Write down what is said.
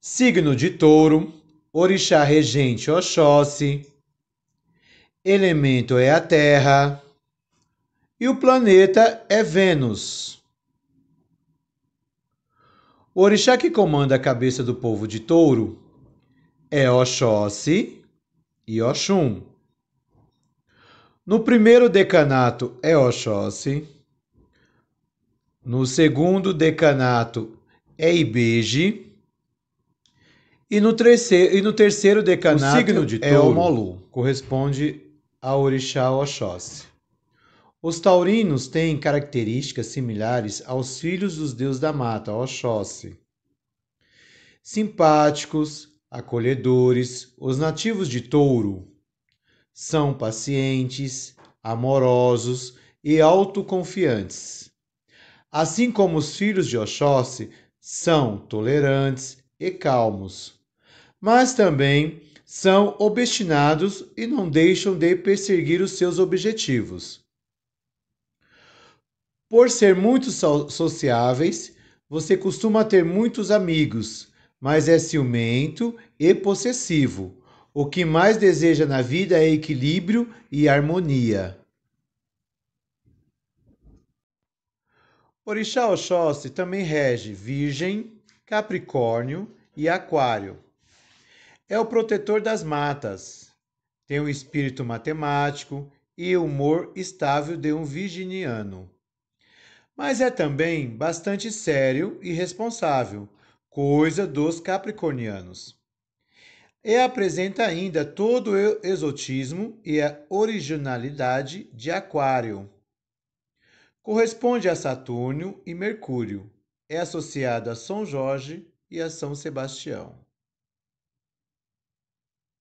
signo de touro, orixá regente Oxóssi, elemento é a terra e o planeta é Vênus. O orixá que comanda a cabeça do povo de touro é Oxóssi e Oxum. No primeiro decanato é Oxóssi, no segundo decanato é Ibeje, e no terceiro, e no terceiro decanato o signo de touro é o Molu, corresponde ao orixá Oxóssi. Os taurinos têm características similares aos filhos dos deuses da mata, Oxóssi. Simpáticos, acolhedores, os nativos de touro são pacientes, amorosos e autoconfiantes. Assim como os filhos de Oxóssi são tolerantes e calmos mas também são obstinados e não deixam de perseguir os seus objetivos. Por ser muito sociáveis, você costuma ter muitos amigos, mas é ciumento e possessivo. O que mais deseja na vida é equilíbrio e harmonia. Orixá Oxóssi também rege Virgem, Capricórnio e Aquário. É o protetor das matas. Tem o espírito matemático e humor estável de um virginiano. Mas é também bastante sério e responsável, coisa dos capricornianos. E apresenta ainda todo o exotismo e a originalidade de Aquário. Corresponde a Saturno e Mercúrio. É associado a São Jorge e a São Sebastião.